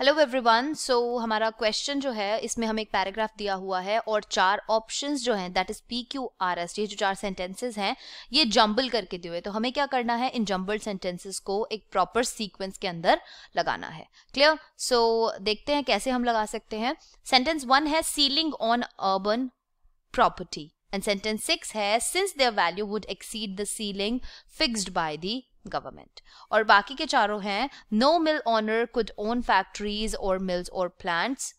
hello everyone so हमारा question जो है इसमें हमें एक पैराग्राफ दिया हुआ है और चार ऑप्शंस जो हैं that is P Q R S ये जो चार सेंटेंसेस हैं ये जंबल करके दिए हुए तो हमें क्या करना है इन जंबल सेंटेंसेस को एक प्रॉपर सीक्वेंस के अंदर लगाना है क्लियर सो so, देखते हैं कैसे हम लगा सकते हैं सेंटेंस वन है ceiling on urban property and sentence six है since their value would exceed the ceiling fixed by the government और बाकी के चारों हैं no mill owner could own factories और मिल्स और plants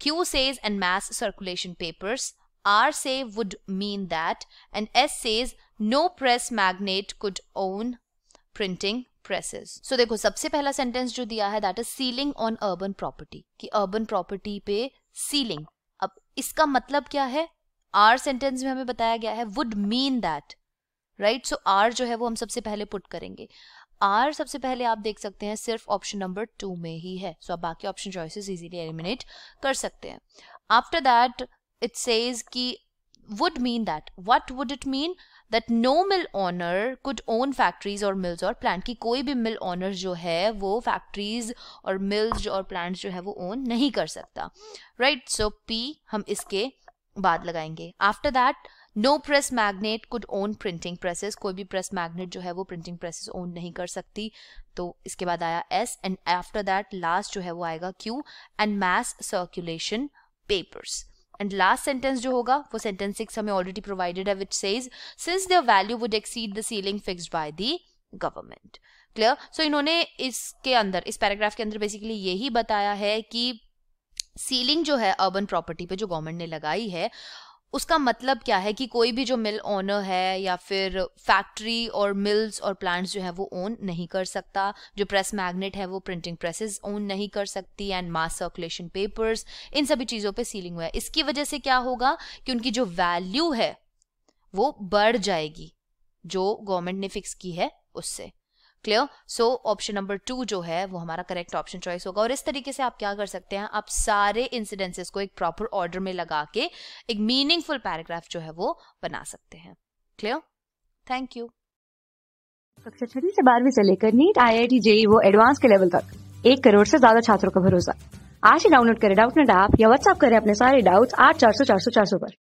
Q says and mass circulation papers R says would mean that and S says no press magnate could own printing presses so देखो सबसे पहला सेंटेंस जो दिया है that is ceiling on urban property कि urban property पे ceiling अब इसका मतलब क्या है आर सेंटेंस में हमें बताया गया है would mean that right so R जो है वो हम सबसे पहले पुट करेंगे आर सबसे पहले आप देख सकते हैं सिर्फ ऑप्शन नंबर टू में ही है सो so आप बाकी ऑप्शन चॉइसेस इजीली एलिमिनेट कर सकते हैं आफ्टर दैट इट सेज कि would mean that what would it mean that no mill owner could own factories और मिल्स और प्लांट की कोई भी मिल ऑनर जो है वो फैक्ट्रीज और मिल्स और प्लांट जो है वो ओन नहीं कर सकता राइट सो पी हम इसके बाद लगाएंगे after that no press magnate could own printing presses कोई भी प्रेस मैग्नेट जो है वो प्रिंटिंग प्रेसेस ओन नहीं कर सकती तो इसके बाद आया S and after that last जो है वो आएगा Q and mass circulation papers and last sentence जो होगा वो सेंटेंस सिक्स हमें ऑलरेडी प्रोवाइडेड है which says since their value would exceed the ceiling fixed by the government clear so इन्होंने इसके अंदर इस पैराग्राफ के अंदर बेसिकली यही बताया है कि सीलिंग जो है अर्बन प्रॉपर्टी पे जो गवर्नमेंट ने लगाई है उसका मतलब क्या है कि कोई भी जो मिल ओनर है या फिर फैक्ट्री और मिल्स और प्लांट्स जो है वो ओन नहीं कर सकता जो प्रेस मैग्नेट है वो प्रिंटिंग प्रेसेस ओन नहीं कर सकती एंड मास सर्कुलेशन पेपर्स इन सभी चीज़ों पे सीलिंग हुआ है इसकी वजह से क्या होगा कि उनकी जो वैल्यू है वो बढ़ जाएगी जो गवर्नमेंट ने फिक्स की है उससे clear so option number two जो है वो हमारा करेक्ट ऑप्शन चॉइस होगा और इस तरीके से आप क्या कर सकते हैं आप सारे इंसिडेंसेस को एक प्रॉपर ऑर्डर में लगा के एक मीनिंगफुल पैराग्राफ जो है वो बना सकते हैं क्लियर थैंक यू कक्षा छठी से बारहवीं से लेकर NEET I I T JEE वो एडवांस के लेवल तक एक करोड़ से ज्यादा छात्रों का भरोसा आज ही डाउनलोड करें डाउट नेट ऐप या व्हाट्सएप करें अपने सारे डाउट्स आठ चार सौ चार सौ चार सौ पर